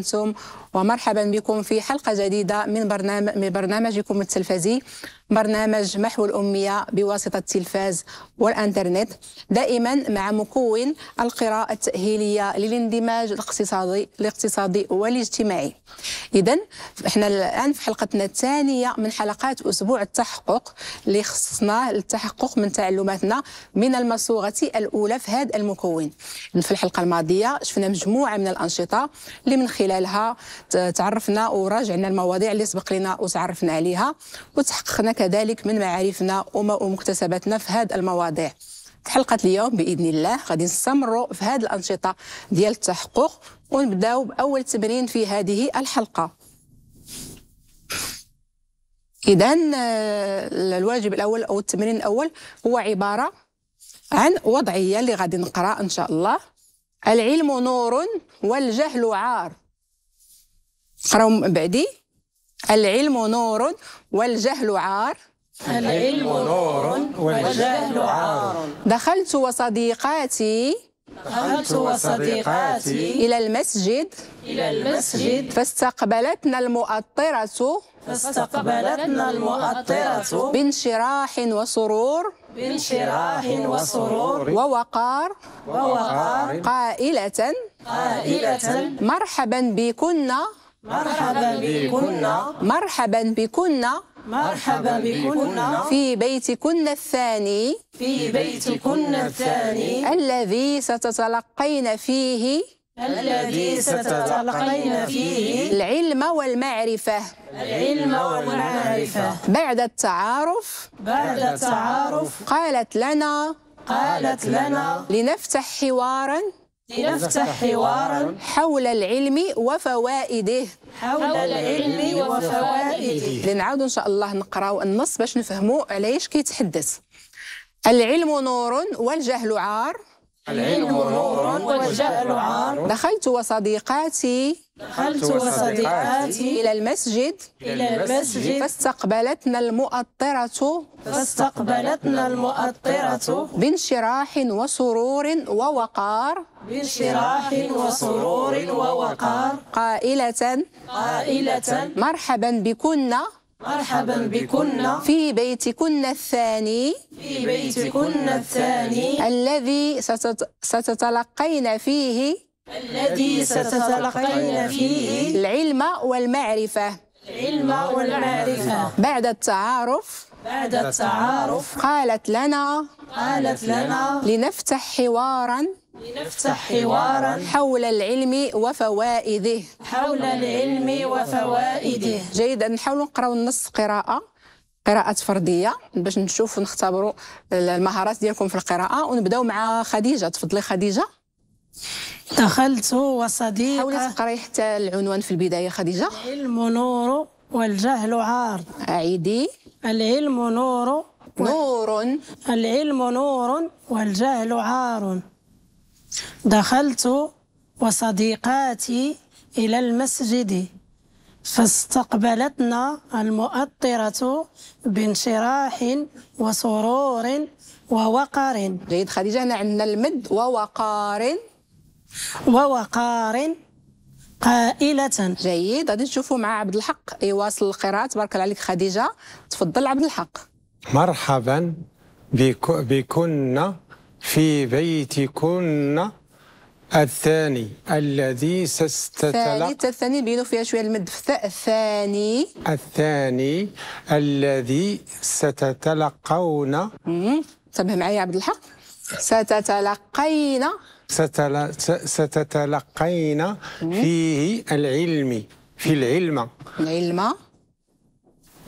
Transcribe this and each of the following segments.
انتم ومرحبا بكم في حلقه جديده من برنامج من برنامجكم التلفزي برنامج محو الأمية بواسطة التلفاز والإنترنت دائما مع مكون القراءة التأهيلية للاندماج الاقتصادي الاقتصادي والاجتماعي إذا احنا الآن في حلقتنا الثانية من حلقات أسبوع التحقق اللي خصصناه للتحقق من تعلماتنا من المصوغة الأولى في هذا المكون في الحلقة الماضية شفنا مجموعة من الأنشطة اللي من خلالها تعرفنا وراجعنا المواضيع اللي سبق لنا وتعرفنا عليها وتحققنا كذلك من معارفنا ومكتسباتنا في هذه المواضيع حلقة اليوم بإذن الله غادي نستمروا في هذه الأنشطة ديال التحقق ونبداو بأول تمرين في هذه الحلقة إذا آه، الواجب الأول أو التمرين الأول هو عبارة عن وضعية اللي غادي نقرأ إن شاء الله العلم نور والجهل عار قرأوا بعدي العلم نور والجهل عار العلم نور والجهل عار دخلت وصديقاتي دخلت وصديقاتي إلى المسجد إلى المسجد فاستقبلتنا المؤطرة فاستقبلتنا المؤطرة بانشراح وسرور بانشراح وسرور ووقار ووقار قائلة قائلة مرحبا بكن مرحبا بكن مرحبا بكن مرحبا بكن في بيتكن الثاني في بيتكن الثاني الذي ستتلقين فيه الذي ستتلقين فيه العلم والمعرفة العلم والمعرفة بعد التعارف بعد التعارف قالت لنا قالت لنا لنفتح حواراً لنفتح حوارا حول العلم وفوائده حول العلم وفوائده لنعاود ان شاء الله نقراو النص باش نفهموا علاش كيتحدث العلم نور والجهل عار العلم نور والجهل عار دخلت وصديقاتي دخلت وصديقاتي إلى المسجد إلى المسجد فاستقبلتنا المؤطرة فاستقبلتنا المؤطرة بانشراح وسرور ووقار بانشراح وسرور ووقار قائلة قائلة مرحبا بكنا مرحبا بكن في بيتكن الثاني في بيتكن الثاني الذي ستتلقين فيه الذي ستتلقين فيه العلم والمعرفة العلم والمعرفة بعد التعارف بعد التعارف قالت لنا قالت لنا لنفتح حواراً لنفتح حوارا حول العلم وفوائده حول العلم وفوائده جيد نحاولوا نقراو النص قراءه قراءات فرديه باش نشوف ونختبروا المهارات ديالكم في القراءه ونبداو مع خديجه تفضلي خديجه دخلت وصديقه حاولي تقراي حتى العنوان في البدايه خديجه العلم نور والجهل عار عيدي العلم نور و... نور العلم نور والجهل عار دخلت وصديقاتي إلى المسجد فاستقبلتنا المؤطرة بانشراح وسرور ووقار جيد خديجة هنا عندنا المد ووقار ووقار قائلة جيد غادي نشوفوا مع عبد الحق يواصل القراءة تبارك الله عليك خديجة تفضل عبد الحق مرحبا بكنا في بيتكن الثاني الذي سستتلق ثالث الثاني بينوا فيها شويه المد في الثاني الثاني الذي ستتلقون انتبه معايا عبد الحق ستتلقين ستل... ستتلقين فيه العلم في العلم العلم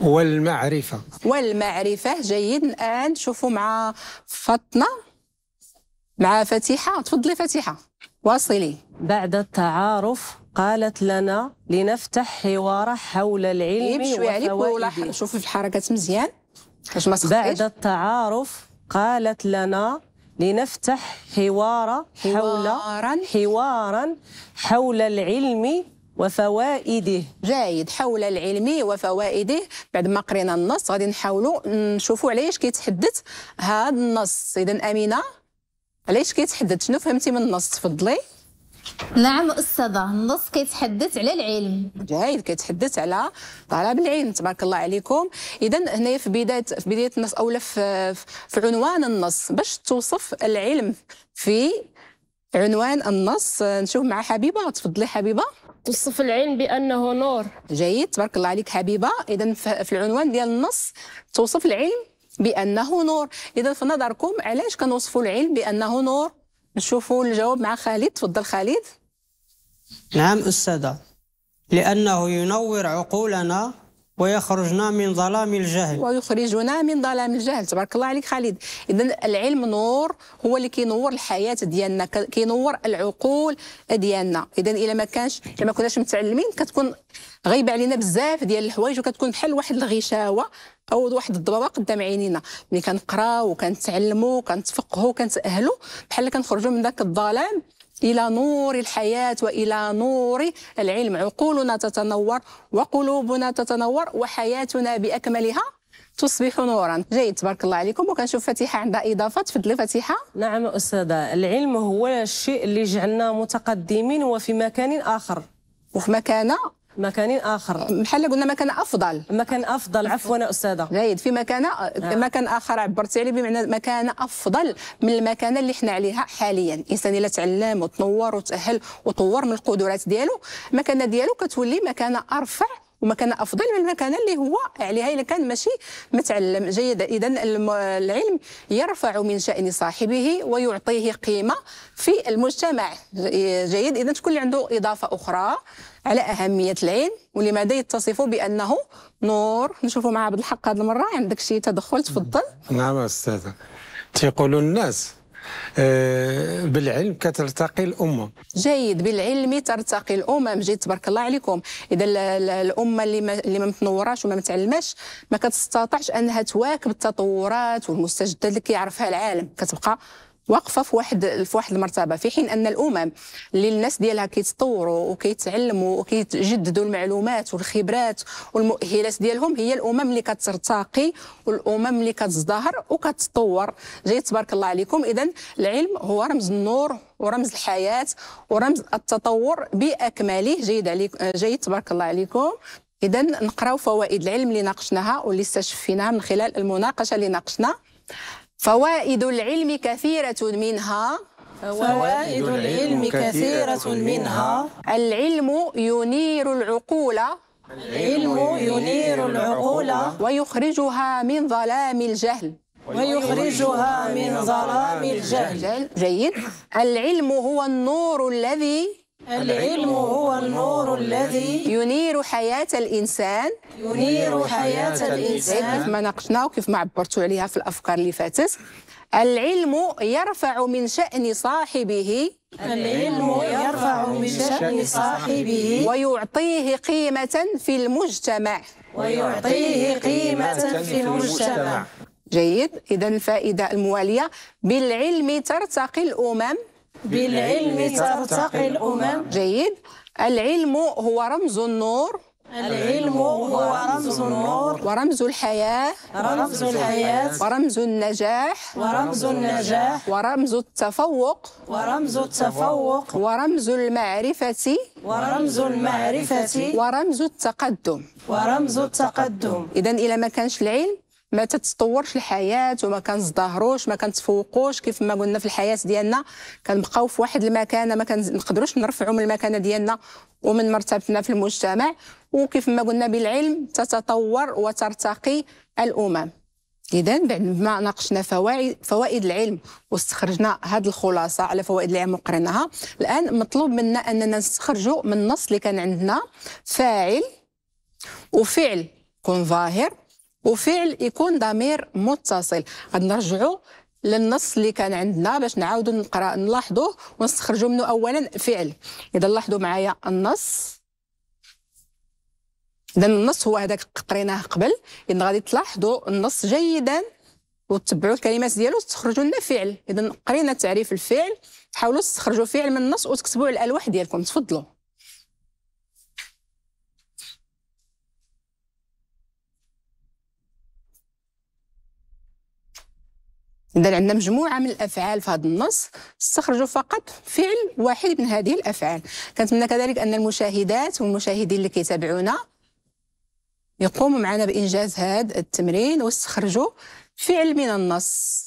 والمعرفة والمعرفة جيد الآن شوفوا مع فاطمة مع فتيحة تفضلي فتيحة واصلي بعد التعارف قالت لنا لنفتح حوار حول العلم شوي عليك شوفي في الحركات مزيان باش ما بعد التعارف قالت لنا لنفتح حوار حول حوارا حول العلم وفوائده جيد حول العلم وفوائده بعد ما قرينا النص غادي نحاولوا نشوفوا علاش كيتحدث هذا النص اذا امينه علاش كيتحدد شنو فهمتي من النص تفضلي نعم استاذه النص كيتحدث على العلم جيد كيتحدث على طلب العلم تبارك الله عليكم اذا هنايا في بدايه في بدايه النص اولا في, في عنوان النص باش توصف العلم في عنوان النص نشوف مع حبيبه تفضلي حبيبه توصف العلم بانه نور جيد تبارك الله عليك حبيبه اذا في العنوان ديال النص توصف العلم بأنه نور إذا في نظركم علاش كنوصفوا العلم بأنه نور نشوفوا الجواب مع خالد تفضل خالد نعم أستاذة لأنه ينور عقولنا ويخرجنا من ظلام الجهل ويخرجنا من ظلام الجهل تبارك الله عليك خالد اذا العلم نور هو اللي كينور الحياه ديالنا كينور العقول ديالنا اذا الا ما كانش الا ما كناش متعلمين كتكون غايبه علينا بزاف ديال الحوايج وكتكون بحال واحد الغشاوه او واحد الضبابه قدام عينينا ملي كنقراو وكنتعلموا وكنتفقهوا وكنتاهلوا بحال كنخرجوا من ذاك الظلام إلى نور الحياة وإلى نور العلم عقولنا تتنور وقلوبنا تتنور وحياتنا بأكملها تصبح نورا جيد تبارك الله عليكم وكنشوف فتيحه عندها اضافه تفضلي فتيحه نعم استاذه العلم هو الشيء اللي جعلنا متقدمين وفي مكان اخر وفي مكانه مكان اخر بحال قلنا مكان افضل مكان افضل عفوا استاذه جيد في مكان آه. مكان اخر عبرتي عليه بمعنى مكان افضل من المكانه اللي حنا عليها حاليا الانسان الا تعلم وتنور وتاهل وطور من القدرات ديالو المكانه ديالو كتولي مكانه ارفع ومكانه افضل من المكانه اللي هو عليها الا كان ماشي متعلم جيد اذا العلم يرفع من شان صاحبه ويعطيه قيمه في المجتمع جيد اذا تكون اللي عنده اضافه اخرى على اهميه العين ولماذا يتصف بانه نور نشوفوا مع عبد الحق هذه المره عندك شي تدخل تفضل نعم استاذه تيقولوا الناس آه، بالعلم كترتقي الامه جيد بالعلم ترتقي الامم جيد تبارك الله عليكم اذا الامه اللي ما اللي ما متنوراش وما متعلماش ما كتستطعش انها تواكب التطورات والمستجدات اللي كيعرفها العالم كتبقى واقفه في واحد في واحد المرتبه في حين ان الامم اللي الناس ديالها كيتطوروا وكيتعلموا وكيتجددوا المعلومات والخبرات والمؤهلات ديالهم هي الامم اللي كترتقي والامم اللي كتزدهر وكتطور جاي تبارك الله عليكم اذا العلم هو رمز النور ورمز الحياه ورمز التطور باكمله جيد عليك جيد تبارك الله عليكم اذا نقراو فوائد العلم اللي ناقشناها واللي استشفيناها من خلال المناقشه اللي ناقشنا فوائد العلم كثيرة منها فوائد العلم كثيرة منها العلم ينير العقول العلم ينير العقول ويخرجها من ظلام الجهل ويخرجها من ظلام الجهل جيد العلم هو النور الذي العلم هو النور الذي ينير حياة الإنسان ينير حياة الإنسان كيف ما ناقشناه وكيف ما عبرتوا عليها في الأفكار اللي فاتت العلم يرفع من شأن صاحبه العلم يرفع من شأن صاحبه ويعطيه قيمة في المجتمع ويعطيه قيمة في المجتمع جيد إذا الفائدة الموالية بالعلم ترتقي الأمم بالعلم ترتقي الأمم جيد العلم هو رمز النور العلم هو رمز النور ورمز الحياة رمز الحياة ورمز النجاح ورمز النجاح ورمز التفوق ورمز التفوق ورمز المعرفة ورمز المعرفة ورمز التقدم ورمز التقدم إذا إلى ما كانش العلم ما تتطورش الحياه وما كنزدهروش ما كنتفوقوش كيف ما قلنا في الحياه ديالنا كنبقاو في واحد المكانه ما كنقدروش نرفعوا من المكانه ديالنا ومن مرتبتنا في المجتمع وكيف ما قلنا بالعلم تتطور وترتقي الامم اذا بعد ما ناقشنا فوائد فوائد العلم واستخرجنا هذه الخلاصه على فوائد العلم وقرناها الان مطلوب منا اننا نستخرجوا من النص اللي كان عندنا فاعل وفعل كون ظاهر وفعل يكون ضمير متصل نرجعوا للنص اللي كان عندنا باش نعاودوا نقرا نلاحظوه ونستخرجوا منه اولا فعل اذا لاحظوا معايا النص اذا النص هو هذاك قريناه قبل اذا غادي تلاحظوا النص جيدا وتتبعوا الكلمات ديالو تخرجوا لنا فعل اذا قرينا تعريف الفعل حاولوا تستخرجوا فعل من النص وتكتبوا على الالواح ديالكم تفضلوا إذا عندنا مجموعة من الأفعال في هذا النص استخرجوا فقط فعل واحد من هذه الأفعال كنتمنى كذلك أن المشاهدات والمشاهدين اللي كيتابعونا يقوموا معنا بإنجاز هذا التمرين واستخرجوا فعل من النص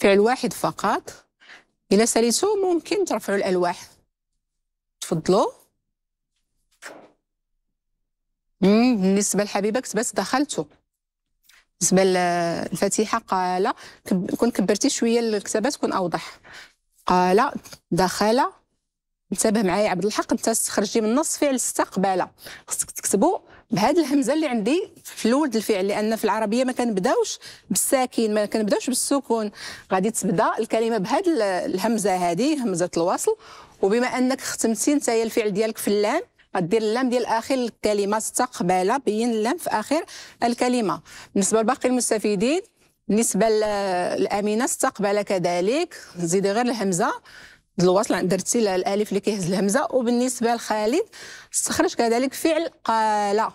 فعل واحد فقط الى ساليتو ممكن ترفعوا الألواح تفضلوا بالنسبة للحبيبه كتبات دخلتو بالنسبة للفاتحة قال كون كبرتي شوية الكتابات تكون أوضح قال دخل انتبه معايا عبد الحق انت تخرجي من النص فعل استقبل خصك تكتبوا بهذه الهمزه اللي عندي في الاول الفعل لان في العربيه ما كنبداوش بالساكن ما كنبداوش بالسكون غادي تبدا الكلمه بهذه الهمزه هذه همزه الوصل وبما انك ختمتي انت الفعل ديالك في اللام غدير اللام ديال اخر الكلمه استقبل بين اللام في اخر الكلمه بالنسبه لباقي المستفيدين بالنسبه للامينه استقبل كذلك زيدي غير الهمزه الوصل درتي الالف اللي كيهز الهمزه وبالنسبه لخالد استخرج كذلك فعل قال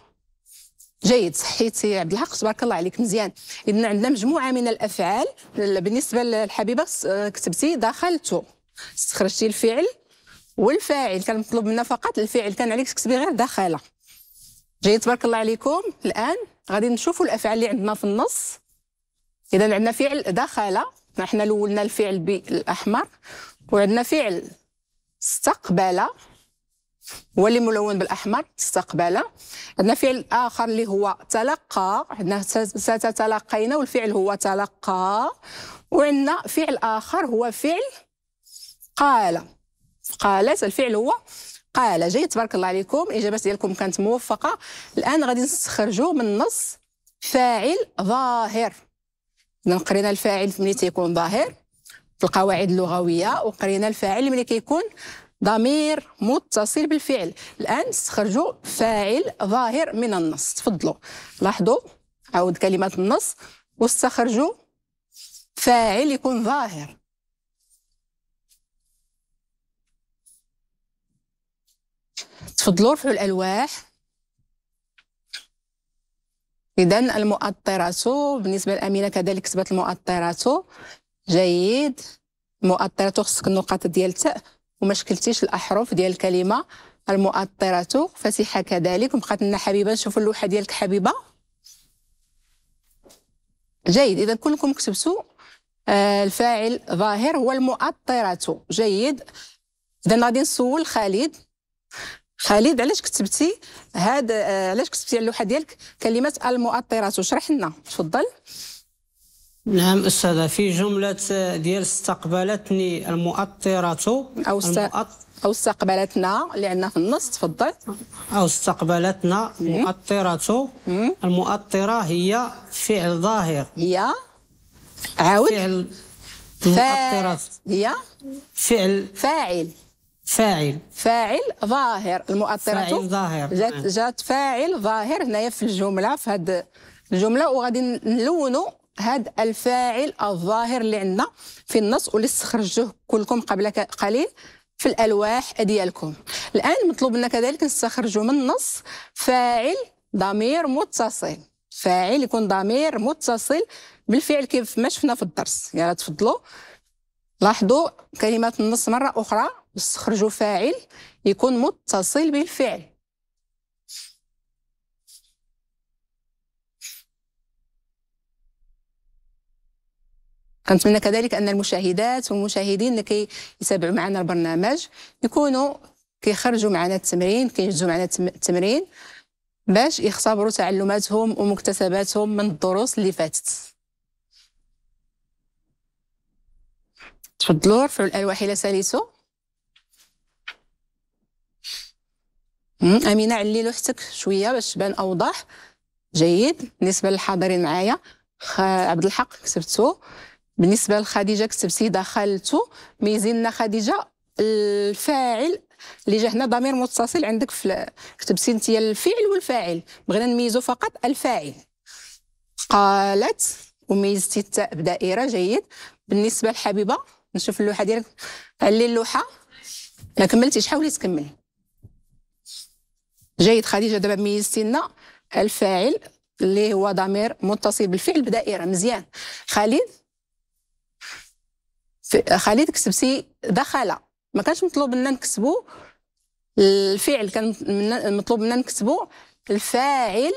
جيد صحيتي عبد الحق تبارك الله عليك مزيان اذا عندنا مجموعه من الافعال بالنسبه للحبيبه كتبتي دخلت استخرجتي الفعل والفاعل كان مطلوب منا فقط الفعل كان عليك تكتبي غير دخل جيد تبارك الله عليكم الان غادي نشوفوا الافعال اللي عندنا في النص اذا عندنا فعل دخل احنا لولنا الفعل بالاحمر وعندنا فعل استقبل واللي ملون بالاحمر استقبل عندنا فعل اخر اللي هو تلقى عندنا ستتلقين والفعل هو تلقى وعندنا فعل اخر هو فعل قال قالت الفعل هو قال جيد تبارك الله عليكم الاجابات ديالكم كانت موفقه الان غادي نستخرجوا من النص فاعل ظاهر نقرينا الفاعل ملي تيكون ظاهر في القواعد اللغويه وقرينا الفاعل ملي كيكون ضمير متصل بالفعل الان استخرجوا فاعل ظاهر من النص تفضلوا لاحظوا عاود كلمه النص واستخرجوا فاعل يكون ظاهر تفضلوا رفعوا الالواح إذا المؤطرات بالنسبة لأمينة كذلك كتبت المؤطرات جيد مؤطرة خصك النقاط ديال تاء وما شكلتيش الاحرف ديال الكلمه المؤطرة فسيحة كذلك وبقات لنا حبيبة نشوفوا اللوحة ديالك حبيبة جيد إذا كلكم كتبتوا آه، الفاعل ظاهر هو المؤطرة جيد إذا غادي نسول خالد خالد علاش كتبتي هاد آه، علاش كتبتي اللوحة ديالك كلمة المؤطرة شرح لنا تفضل نعم أستاذة في جملة ديال استقبلتني المؤطرة أو أو استقبلتنا لأن في النص تفضل أو استقبلتنا مؤطرة المؤطرة هي فعل ظاهر هي عاود فعل مؤطرة هي فعل فاعل فاعل فاعل ظاهر المؤطرة فاعل ظاهر جات, جات فاعل ظاهر هنايا في الجملة في هاد الجملة وغادي نلونو هذا الفاعل الظاهر اللي عندنا في النص ولسه خرجوه كلكم قبل قليل في الالواح ديالكم الان مطلوب منا كذلك نستخرجوا من النص فاعل ضمير متصل فاعل يكون ضمير متصل بالفعل كيف ما شفنا في الدرس يلا يعني تفضلوا لاحظوا كلمات النص مره اخرى نستخرجوا فاعل يكون متصل بالفعل كنتمنى كذلك ان المشاهدات والمشاهدين اللي كيتابعوا معنا البرنامج يكونوا كيخرجوا معنا التمرين كينجزوا معنا التمرين باش يختبروا تعلماتهم ومكتسباتهم من الدروس اللي فاتت تفضلوا رفعوا الالواح الى ساليتو امينه علي لوحتك شويه باش تبان اوضح جيد بالنسبه للحاضرين معايا عبد الحق كتبتو بالنسبه لخديجه كتبتي دخلت ميزيننا خديجه الفاعل اللي جا هنا ضمير متصل عندك في كتبتي انت الفعل والفاعل بغينا نميزو فقط الفاعل قالت وميزتي التاء بدائره جيد بالنسبه للحبيبه نشوف اللوحه ديالك علي اللوحه ما كملتيش حاولي تكملي جيد خديجه دابا ميزتي لنا الفاعل اللي هو ضمير متصل بالفعل بدائره مزيان خالد خالد كسبسي دخل ما كانش مطلوب منا نكسبو الفعل كان مطلوب منا نكتبو الفاعل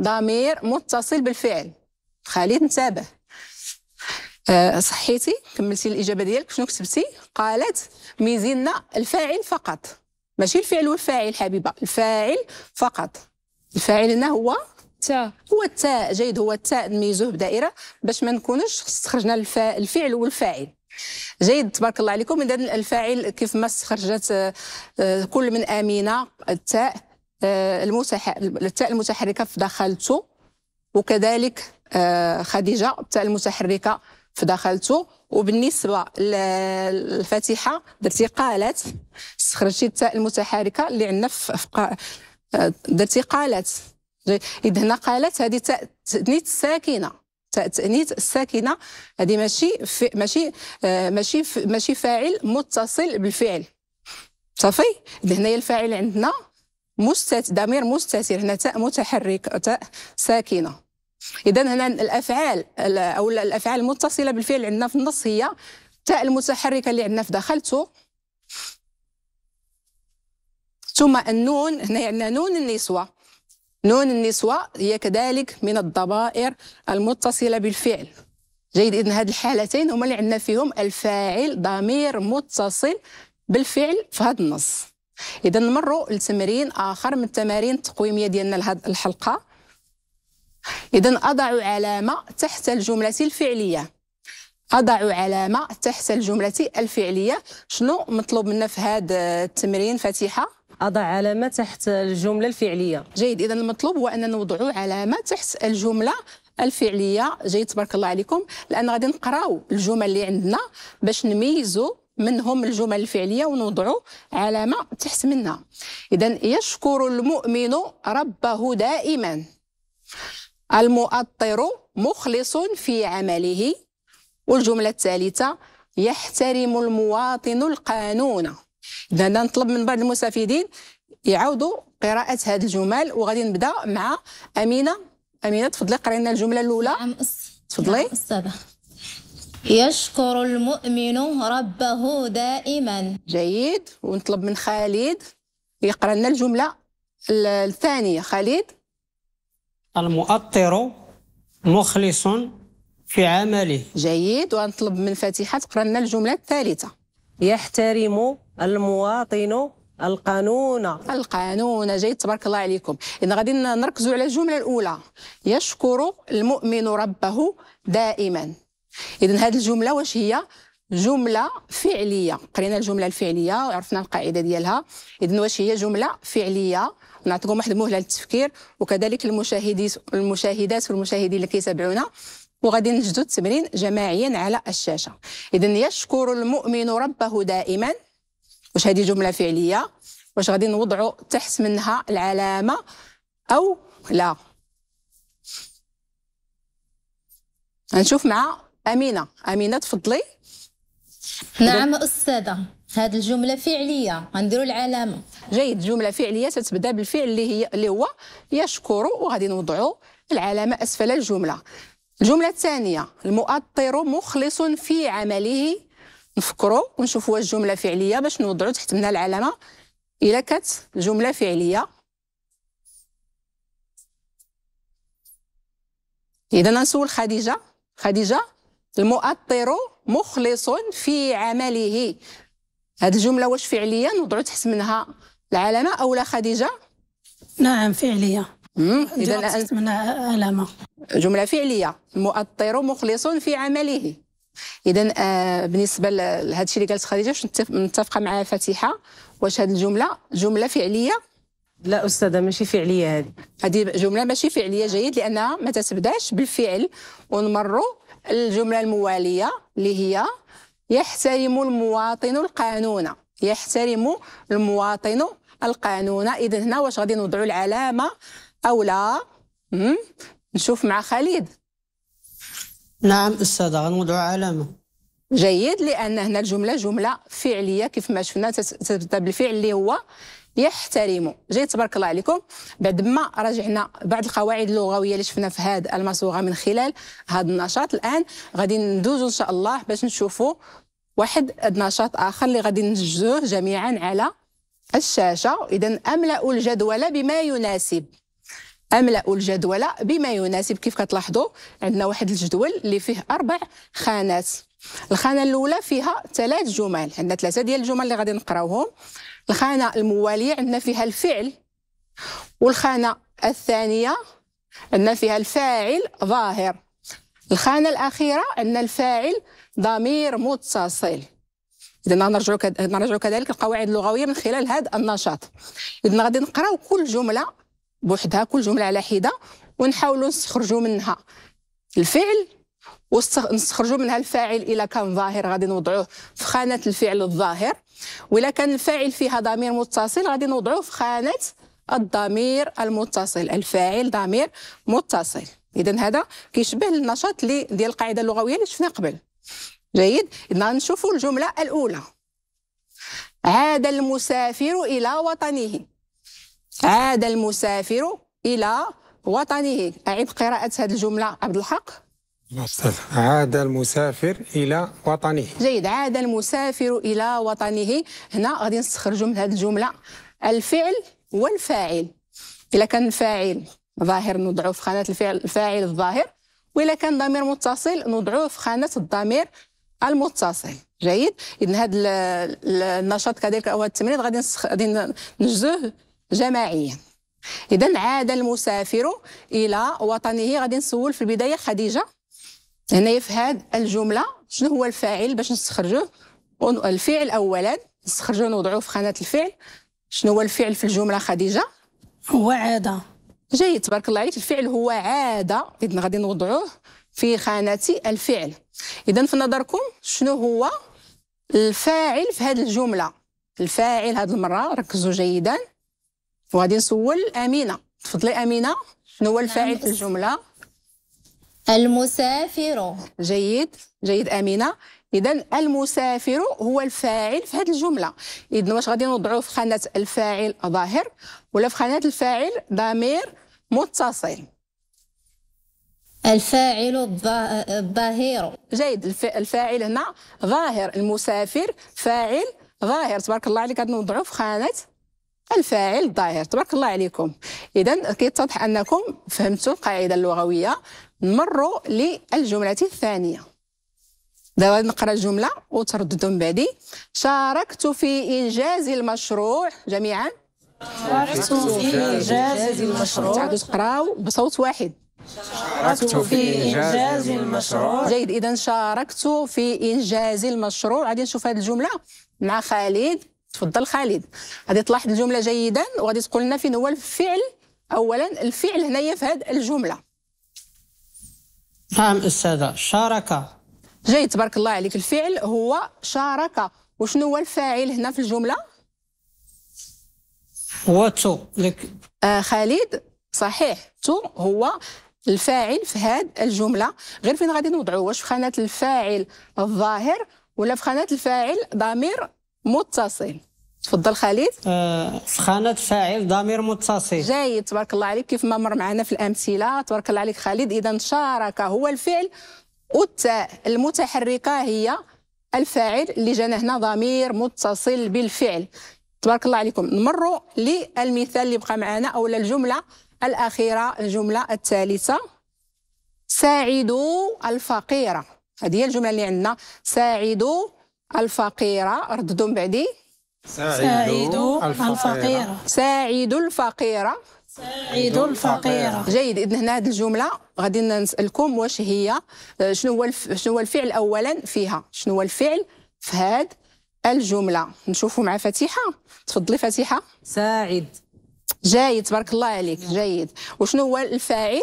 ضمير متصل بالفعل خالد انتبه أه صحيتي كملتي الاجابه ديالك شنو كتبتي قالت ميزينا الفاعل فقط ماشي الفعل والفاعل حبيبه الفاعل فقط الفاعل هنا هو تا هو التاء جيد هو التاء نميزوه بدائره باش ما نكونوش خرجنا الفعل والفاعل جيد تبارك الله عليكم اذا الفاعل كيف ما استخرجت آه، آه، كل من امينه التاء آه، التاء المتحركه في دخلته وكذلك خديجه التاء المتحركه في دخلته وبالنسبه للفاتحه درتي قالت استخرجتي التاء المتحركه اللي عندنا في درتي قالت اذا هنا قالت هذه تاء ساكنه التانيث الساكنه هذه ماشي في ماشي آه، ماشي في ماشي فاعل متصل بالفعل صافي هنايا الفاعل عندنا مستت ضمير مستتر هنا تاء متحرك تاء ساكنه اذا هنا الافعال او الافعال المتصله بالفعل عندنا في النص هي تاء المتحركه اللي عندنا في دخلته ثم النون هنا عندنا نون النسوه لون النسوة هي كذلك من الضبائر المتصلة بالفعل جيد إذن هذه الحالتين هما اللي عندنا فيهم الفاعل ضمير متصل بالفعل في هذا النص إذا نمروا لتمرين آخر من التمارين التقويمية ديالنا لهذه الحلقة إذا أضع علامة تحت الجملة الفعلية أضع علامة تحت الجملة الفعلية شنو مطلوب منا في هذا التمرين فتيحة أضع علامة تحت الجملة الفعلية جيد إذا المطلوب هو أننا نوضع علامة تحت الجملة الفعلية جيد تبارك الله عليكم لأن غادي نقراو الجمل اللي عندنا باش نميزوا منهم الجمل الفعلية ونوضعوا علامة تحت منها إذا يشكر المؤمن ربه دائما المؤطر مخلص في عمله والجملة الثالثة يحترم المواطن القانون لهنا نطلب من بعض المستفيدين يعاودوا قراءة هذه الجمل وغادي نبدا مع أمينة أمينة تفضلي قري لنا الجملة الأولى نعم تفضلي نعم يشكر المؤمن ربه دائما جيد ونطلب من خالد يقرا لنا الجملة الثانية خالد المؤطر مخلص في عمله جيد ونطلب من فاتحة تقرا لنا الجملة الثالثة يحترم المواطن القانون القانون جيد تبارك الله عليكم إذا غادي نركزوا على الجملة الأولى يشكر المؤمن ربه دائما إذا هذه الجملة واش هي جملة فعلية قرينا الجملة الفعلية وعرفنا القاعدة ديالها إذا واش هي جملة فعلية نعطيكم واحد المهلة للتفكير وكذلك المشاهدين المشاهدات والمشاهدين اللي كيتابعونا وغادي نجدوا التمرين جماعيا على الشاشه اذا يشكر المؤمن ربه دائما واش هذه جمله فعليه واش غادي نوضعوا تحت منها العلامه او لا غنشوف مع امينه امينه تفضلي نعم استاذه هذه الجمله فعليه غنديروا العلامه جيد جمله فعليه تتبدا بالفعل اللي هي اللي هو يشكر وغادي نوضعوا العلامه اسفل الجمله الجمله الثانيه المؤطر مخلص في عمله نفكروا ونشوفوا واش جمله فعليه باش نوضعوا تحت منها العلامه الا كانت جمله فعليه اذا نسول خديجه خديجه المؤطر مخلص في عمله هذه الجمله واش فعليه نوضعوا تحت منها العلامه اولا خديجه نعم فعليه اذا من علامه جمله فعليه المؤطر مخلص في عمله اذا آه بالنسبه لهذا الشيء اللي قالت خديجه واش متفقه مع فتيحه واش هذه الجمله جمله فعليه لا استاذه ماشي فعليه هذه هذه جمله ماشي فعليه جيد لانها ما تتبداش بالفعل ونمروا الجمله المواليه اللي هي يحترم المواطن القانون يحترم المواطن القانون اذا هنا واش غادي نوضعوا العلامه أو لا مم. نشوف مع خالد نعم أستاذة غنوضع علامة جيد لأن هنا الجملة جملة فعلية كيف ما شفنا تبدأ بالفعل اللي هو يحترم جيد تبارك الله عليكم بعد ما راجعنا بعض القواعد اللغويه اللي شفنا في هذه المصوغه من خلال هذا النشاط الان غادي ندوزو ان شاء الله باش نشوفوا واحد النشاط اخر اللي غادي ننجزوه جميعا على الشاشه اذا املا الجدول بما يناسب املا الجدول بما يناسب كيف كتلاحظوا عندنا واحد الجدول اللي فيه اربع خانات الخانه الاولى فيها ثلاث جمل عندنا ثلاثه ديال الجمل اللي غادي نقراوهم الخانه المواليه عندنا فيها الفعل والخانه الثانيه عندنا فيها الفاعل ظاهر الخانه الاخيره عندنا الفاعل ضمير متصل اذا نرجعوا كد... نرجعوا كذلك القواعد اللغويه من خلال هذا النشاط اذا غادي نقراو كل جمله بوحدها كل جمله على حده ونحاولوا نستخرجوا منها الفعل ونستخرجوا منها الفاعل الا كان ظاهر غادي نوضعوه في خانه الفعل الظاهر والا كان الفاعل فيها ضمير متصل غادي نوضعوه في خانه الضمير المتصل الفاعل ضمير متصل اذا هذا كيشبه النشاط اللي ديال القاعده اللغويه اللي شفنا قبل جيد اذا نشوفوا الجمله الاولى عاد المسافر الى وطنه عاد المسافر إلى وطنه أعيد قراءة هذه الجملة عبد الحق عاد المسافر إلى وطنه جيد عاد المسافر إلى وطنه هنا غادي نستخرجوا من هذه الجملة الفعل والفاعل إلا كان فاعل ظاهر نضعه في خانة الفعل الفاعل الظاهر وإلا كان ضمير متصل نوضعوه في خانة الضمير المتصل جيد إذا هذا النشاط كذلك أو التمرين غادي غادي نجزوه جماعيه اذا عاد المسافر الى وطنه غادي نسول في البدايه خديجه هنايا في هاد الجمله شنو هو الفاعل باش نستخرجوه الفعل اولا نستخرجوه نوضعوه في خانه الفعل شنو هو الفعل في الجمله خديجه هو عاده جيد تبارك الله عليك الفعل هو عاده اذا غادي نوضعوه في خانه الفعل اذا في نظركم شنو هو الفاعل في هذه الجمله الفاعل هذه المره ركزوا جيدا وغادي نسول امينه تفضلي امينه شنو هو الفاعل في الجمله المسافر جيد جيد امينه اذا المسافر هو الفاعل في هذه الجمله اذا واش غادي نوضعوه في خانه الفاعل ظاهر ولا في خانه الفاعل ضمير متصل الفاعل الظاهر جيد الفاعل هنا ظاهر المسافر فاعل ظاهر تبارك الله عليك غادي نوضعوه في خانه الفاعل ظاهر تبارك الله عليكم اذا كيتضح انكم فهمتوا القاعده اللغويه نمروا للجمله الثانيه دابا نقرا الجمله وترددوا من بعدي شاركت في انجاز المشروع جميعا شاركت في انجاز المشروع تعاودوا تقراو بصوت واحد شاركت في انجاز المشروع جيد اذا شاركت في انجاز المشروع غادي نشوف هذه الجمله مع خالد تفضل خالد غادي تلاحظ الجمله جيدا وغادي تقول لنا فين هو الفعل اولا الفعل هنايا في هذه الجمله نعم استاذه شارك جيد تبارك الله عليك الفعل هو شارك وشنو هو الفاعل هنا في الجمله هو تو لك آه خالد صحيح تو هو الفاعل في هذه الجمله غير فين غادي نوضعو واش في خانه الفاعل الظاهر ولا في خانه الفاعل ضمير متصل تفضل خالد آه في خانه فاعل ضمير متصل جيد تبارك الله عليك كيف ما مر معنا في الامثله تبارك الله عليك خالد اذا شارك هو الفعل والتاء المتحركه هي الفاعل اللي جانا هنا ضمير متصل بالفعل تبارك الله عليكم نمروا للمثال اللي بقى معنا او الجمله الاخيره الجمله الثالثه ساعدوا الفقيره هذه هي الجمله اللي عندنا ساعدوا الفقيره رددوا من بعدي سعيد الفقيرة سعيد الفقيرة سعيد الفقيرة جيد إذن هنا هذه الجملة غادي نسألكم واش هي آه، شنو هو شنو هو الفعل أولا فيها شنو هو الفعل في هاد الجملة نشوفوا مع فتيحة تفضلي فتيحة ساعد جيد تبارك الله عليك جيد وشنو هو الفاعل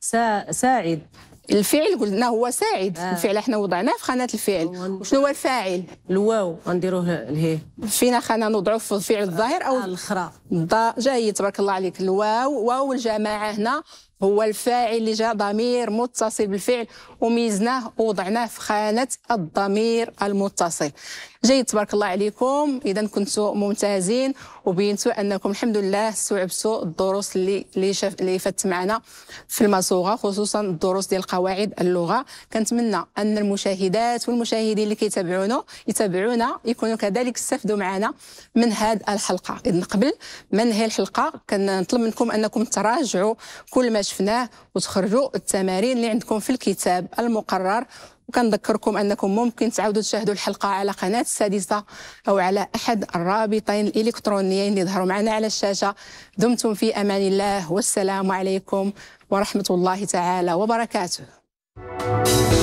سا... ساعد الفعل قلنا هو ساعد آه. الفعل احنا وضعناه في خانه الفعل وشنو هو الفاعل الواو غنديروه له فينا خانه نوضعو في الفعل الظاهر او آه الاخرى جاي تبارك الله عليك الواو واو الجماعه هنا هو الفاعل اللي جاء ضمير متصل بالفعل وميزناه ووضعناه في خانه الضمير المتصل جيد تبارك الله عليكم اذا كنتوا ممتازين وبينتوا انكم الحمد لله استوعبتوا الدروس اللي اللي, شاف اللي فاتت معنا في المصوغه خصوصا الدروس ديال قواعد اللغه كنتمنى ان المشاهدات والمشاهدين اللي كيتابعونا يتابعونا يكونوا كذلك استفدوا معنا من هذه الحلقه اذا قبل ما ننهي الحلقه كنطلب منكم انكم تراجعوا كل ما شفناه وتخرجوا التمارين اللي عندكم في الكتاب المقرر وكنذكركم انكم ممكن تعاودوا تشاهدوا الحلقه على قناه السادسه او على احد الرابطين الالكترونيين اللي ظهروا معنا على الشاشه دمتم في امان الله والسلام عليكم ورحمه الله تعالى وبركاته